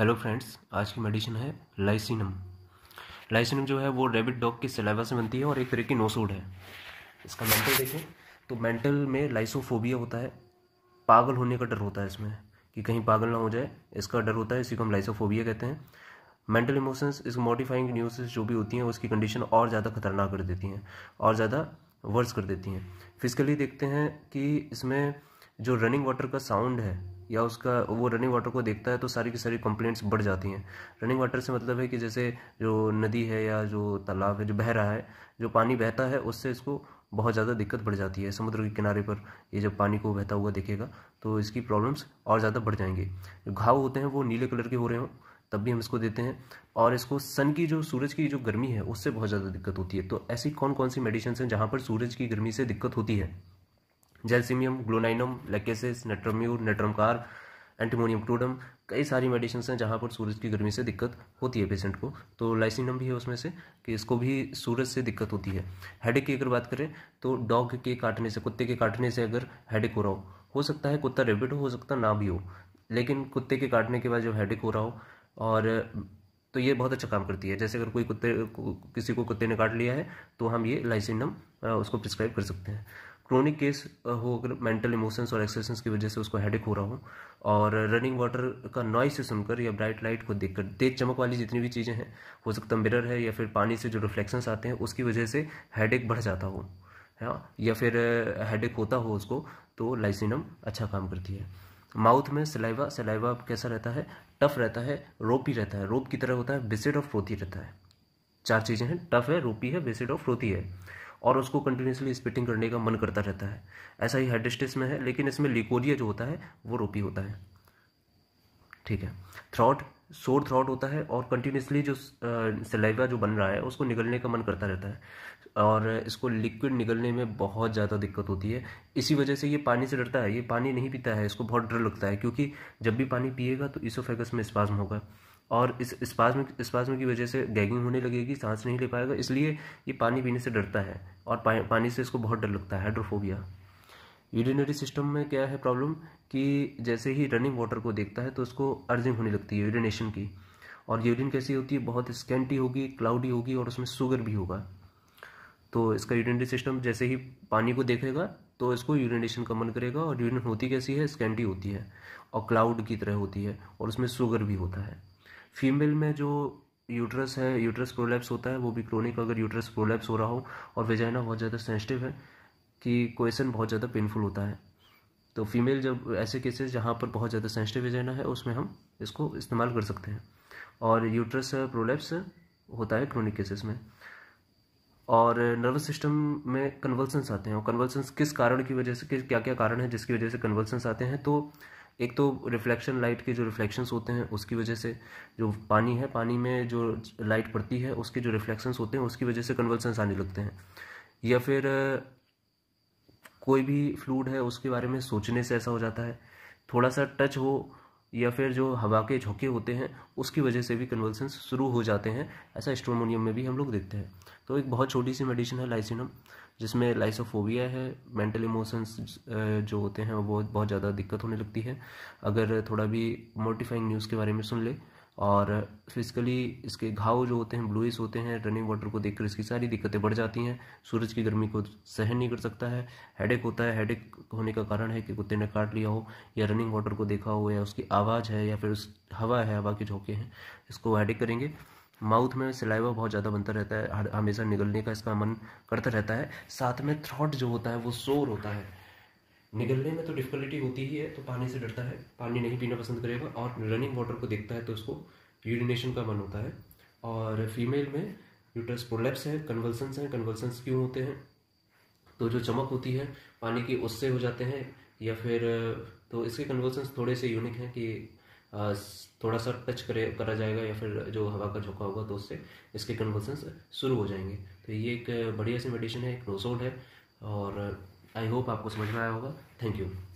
hello friends आज की medicine है लाइसिनम लाइसिनम जो है वो रेबिड डॉग के सिलेबा से बनती है और एक तरह की नोसूड है इसका मेंटल देखें तो मेंटल में लाइसोफोबिया होता है पागल होने का डर होता है इसमें कि कहीं पागल ना हो जाए इसका डर होता है इसी को हम लाइसोफोबिया कहते हैं मेंटल इमोशंस इस मॉडिफाइंग न्यूज़ जो भी होती हैं उसकी कंडीशन और ज़्यादा खतरनाक कर देती हैं और ज़्यादा वर्स कर देती हैं फिजिकली देखते हैं कि इसमें जो रनिंग वाटर का साउंड है या उसका वो रनिंग वाटर को देखता है तो सारी की सारी कंप्लेंट्स बढ़ जाती हैं रनिंग वाटर से मतलब है कि जैसे जो नदी है या जो तालाब है जो बह रहा है जो पानी बहता है उससे इसको बहुत ज़्यादा दिक्कत बढ़ जाती है समुद्र के किनारे पर ये जब पानी को बहता हुआ देखेगा तो इसकी प्रॉब्लम्स और ज़्यादा बढ़ जाएंगे जो घाव होते हैं वो नीले कलर के हो रहे हों तब भी हम इसको देते हैं और इसको सन की जो सूरज की जो गर्मी है उससे बहुत ज़्यादा दिक्कत होती है तो ऐसी कौन कौन सी मेडिसिन हैं जहाँ पर सूरज की गर्मी से दिक्कत होती है gelsemium glonoinum lachesis natrum mur natrum carb antimonium crudum कई सारी मेडिसिन हैं जहाँ पर सूरज की गर्मी से दिक्कत होती है पेशेंट को तो लाइसिनम भी है उसमें से कि इसको भी सूरज से दिक्कत होती है हेडेक की अगर बात करें तो डॉग के काटने से कुत्ते के काटने से अगर हेडेक हो रहा हो हो सकता है कुत्ता रेबिट हो हो सकता ना भी हो लेकिन कुत्ते के काटने के बाद जब हेडेक हो रहा हो और तो ये बहुत अच्छा काम करती है जैसे अगर कोई कुत्ते किसी को कुत्ते ने काट लिया है तो हम ये लाइसिनम उसको प्रिस्क्राइब कर सकते हैं क्रोनिक केस हो अगर मेंटल इमोशंस और एक्सेशंस की वजह से उसको हेडेक हो रहा हो और रनिंग वाटर का नॉइस से सुनकर या ब्राइट लाइट को देखकर तेज चमक वाली जितनी भी चीज़ें हैं हो सकता है मिरर है या फिर पानी से जो रिफ्लेक्शंस आते हैं उसकी वजह से हेडेक बढ़ जाता हो है या फिर हेडेक होता हो उसको तो लाइसिनम अच्छा काम करती है माउथ में सलाइवा सलाइवा कैसा रहता है टफ रहता है रोपी रहता है रोप की तरह होता है बेसिड और फ्रोती रहता है चार चीज़ें हैं टफ है रोपी है बेसिड और फ्रोती है और उसको कंटिन्यूसली स्पिटिंग करने का मन करता रहता है ऐसा ही हाइड्रिस्टिस में है लेकिन इसमें लिकोरिया जो होता है वो रोपी होता है ठीक है थ्रॉट शोर थ्रॉट होता है और कंटिन्यूसली जो सिलाइवा जो बन रहा है उसको निगलने का मन करता रहता है और इसको लिक्विड निगलने में बहुत ज़्यादा दिक्कत होती है इसी वजह से ये पानी से डरता है ये पानी नहीं पीता है इसको बहुत डर लगता है क्योंकि जब भी पानी पिएगा तो इसोफेगस में स्पाज्म होगा और इस स्पाज स्पाज्म की वजह से गैगिंग होने लगेगी सांस नहीं ले पाएगा इसलिए ये पानी पीने से डरता है और पा, पानी से इसको बहुत डर लगता है हाइड्रोफोबिया यूरिनरी सिस्टम में क्या है प्रॉब्लम कि जैसे ही रनिंग वाटर को देखता है तो उसको अर्जिंग होने लगती है यूरिनेशन की और यूरिन कैसी होती है बहुत स्कैंटी होगी क्लाउडी होगी और उसमें शुगर भी होगा तो इसका यूरिनरी सिस्टम जैसे ही पानी को देखेगा तो इसको यूरिनेशन का मन करेगा और यूरिन होती कैसी है स्कैंटी होती है और क्लाउड की तरह होती है और उसमें शुगर भी होता है फीमेल में जो यूट्रस है यूट्रस प्रोलैप्स होता है वो भी क्रोनिक अगर यूट्रस प्रोलैप्स हो रहा हो और वेजाइना बहुत ज़्यादा सेंसिटिव है कि क्वेश्चन बहुत ज़्यादा पेनफुल होता है तो फीमेल जब ऐसे केसेस जहाँ पर बहुत ज़्यादा सेंसिटिव वेजाइना है उसमें हम इसको इस्तेमाल कर सकते हैं और यूट्रस प्रोलैप्स होता है क्रोनिक केसेस में और नर्वस सिस्टम में कन्वल्सन्स आते हैं और कन्वल्सन्स किस कारण की वजह से किस क्या क्या कारण है जिसकी वजह से कन्वल्सन्स आते हैं तो एक तो रिफ्लेक्शन लाइट के जो रिफ्लेक्शंस होते हैं उसकी वजह से जो पानी है पानी में जो लाइट पड़ती है उसके जो रिफ्लेक्शंस होते हैं उसकी वजह से कन्वल्सन्स आने लगते हैं या फिर कोई भी फ्लूड है उसके बारे में सोचने से ऐसा हो जाता है थोड़ा सा टच हो या फिर जो हवा के झोंके होते हैं उसकी वजह से भी कन्वल्सेंस शुरू हो जाते हैं ऐसा स्ट्रोमोनियम में भी हम लोग देखते हैं तो एक बहुत छोटी सी मेडिसिन है लाइसिनम जिसमें लाइसोफोबिया है मेंटल इमोशंस जो होते हैं वो बहुत बहुत ज़्यादा दिक्कत होने लगती है अगर थोड़ा भी मोटिफाइंग न्यूज़ के बारे में सुन ले और फिजिकली इसके घाव जो होते हैं ब्लूइस होते हैं रनिंग वाटर को देखकर इसकी सारी दिक्कतें बढ़ जाती हैं सूरज की गर्मी को सहन नहीं कर सकता है हेडेक होता है हेडेक होने का कारण है कि कुत्ते ने काट लिया हो या रनिंग वाटर को देखा हो या उसकी आवाज़ है या फिर उस हवा है हवा के झोंके हैं इसको हेडेक करेंगे माउथ में सिलाइवा बहुत ज़्यादा बनता रहता है हमेशा निगलने का इसका मन करता रहता है साथ में थ्रॉट जो होता है वो शोर होता है निगलने में तो डिफिकल्टी होती ही है तो पानी से डरता है पानी नहीं पीना पसंद करेगा और रनिंग वाटर को देखता है तो उसको यूरिनेशन का मन होता है और फीमेल में यूटरस प्रोलेप्स हैं कन्वल्सन्स हैं कन्वल्सन्स क्यों होते हैं तो जो चमक होती है पानी की उससे हो जाते हैं या फिर तो इसके कन्वल्सन्स थोड़े से यूनिक हैं कि थोड़ा सा टच करे करा जाएगा या फिर जो हवा का झोंका होगा तो उससे इसके कन्वल्सन्स शुरू हो जाएंगे तो ये एक बढ़िया सी मेडिसिन है एक नोसोल है और आई होप आपको समझ में आया होगा थैंक यू